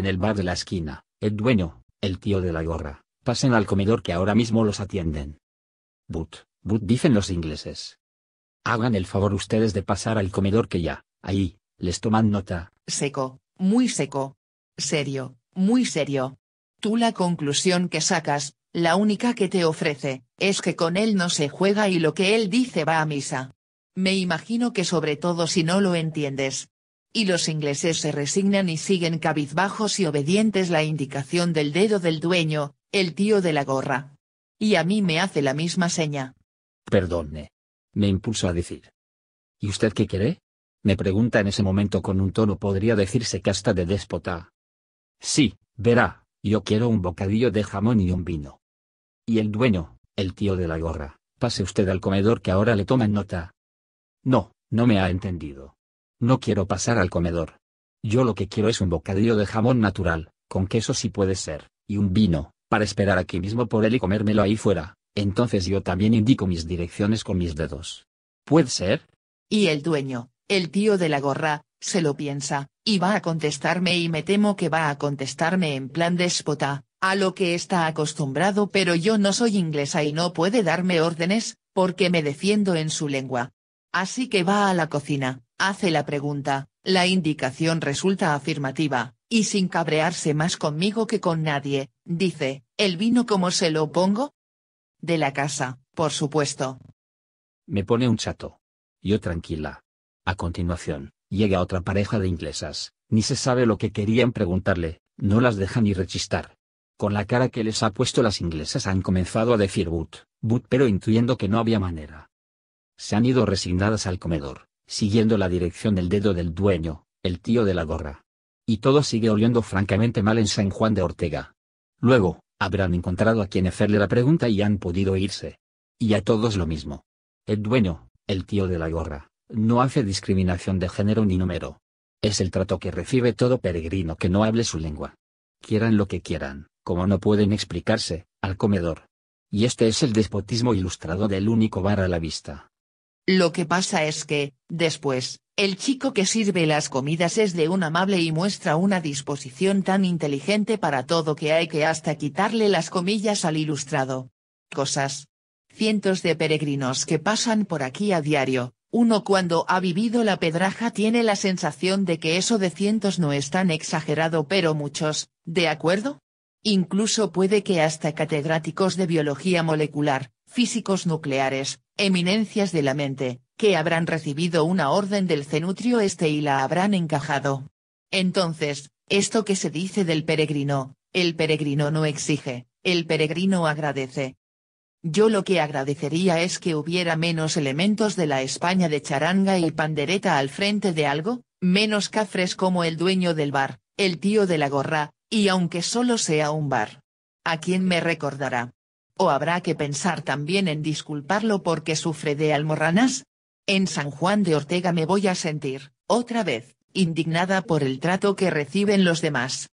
en el bar de la esquina, el dueño, el tío de la gorra, pasen al comedor que ahora mismo los atienden. But, but dicen los ingleses. Hagan el favor ustedes de pasar al comedor que ya, ahí, les toman nota. Seco, muy seco. Serio, muy serio. Tú la conclusión que sacas, la única que te ofrece, es que con él no se juega y lo que él dice va a misa. Me imagino que sobre todo si no lo entiendes, y los ingleses se resignan y siguen cabizbajos y obedientes la indicación del dedo del dueño, el tío de la gorra. Y a mí me hace la misma seña. Perdone. Me impulso a decir. ¿Y usted qué quiere? Me pregunta en ese momento con un tono podría decirse casta de déspota. Sí, verá, yo quiero un bocadillo de jamón y un vino. Y el dueño, el tío de la gorra, pase usted al comedor que ahora le toman nota. No, no me ha entendido. No quiero pasar al comedor. Yo lo que quiero es un bocadillo de jamón natural, con queso si puede ser, y un vino, para esperar aquí mismo por él y comérmelo ahí fuera. Entonces yo también indico mis direcciones con mis dedos. ¿Puede ser? Y el dueño, el tío de la gorra, se lo piensa, y va a contestarme y me temo que va a contestarme en plan déspota, a lo que está acostumbrado pero yo no soy inglesa y no puede darme órdenes, porque me defiendo en su lengua. Así que va a la cocina, hace la pregunta, la indicación resulta afirmativa, y sin cabrearse más conmigo que con nadie, dice, ¿el vino cómo se lo pongo? De la casa, por supuesto. Me pone un chato. Yo tranquila. A continuación, llega otra pareja de inglesas, ni se sabe lo que querían preguntarle, no las deja ni rechistar. Con la cara que les ha puesto las inglesas han comenzado a decir but, but pero intuyendo que no había manera. Se han ido resignadas al comedor siguiendo la dirección del dedo del dueño, el tío de la gorra. Y todo sigue oliendo francamente mal en San Juan de Ortega. Luego, habrán encontrado a quien hacerle la pregunta y han podido irse. Y a todos lo mismo. El dueño, el tío de la gorra, no hace discriminación de género ni número. Es el trato que recibe todo peregrino que no hable su lengua. Quieran lo que quieran, como no pueden explicarse, al comedor. Y este es el despotismo ilustrado del único bar a la vista. Lo que pasa es que, después, el chico que sirve las comidas es de un amable y muestra una disposición tan inteligente para todo que hay que hasta quitarle las comillas al ilustrado. Cosas. Cientos de peregrinos que pasan por aquí a diario, uno cuando ha vivido la pedraja tiene la sensación de que eso de cientos no es tan exagerado pero muchos, ¿de acuerdo? Incluso puede que hasta catedráticos de biología molecular, físicos nucleares, eminencias de la mente, que habrán recibido una orden del cenutrio este y la habrán encajado. Entonces, esto que se dice del peregrino, el peregrino no exige, el peregrino agradece. Yo lo que agradecería es que hubiera menos elementos de la España de charanga y pandereta al frente de algo, menos cafres como el dueño del bar, el tío de la gorra, y aunque solo sea un bar. ¿A quién me recordará? o habrá que pensar también en disculparlo porque sufre de almorranas? En San Juan de Ortega me voy a sentir, otra vez, indignada por el trato que reciben los demás.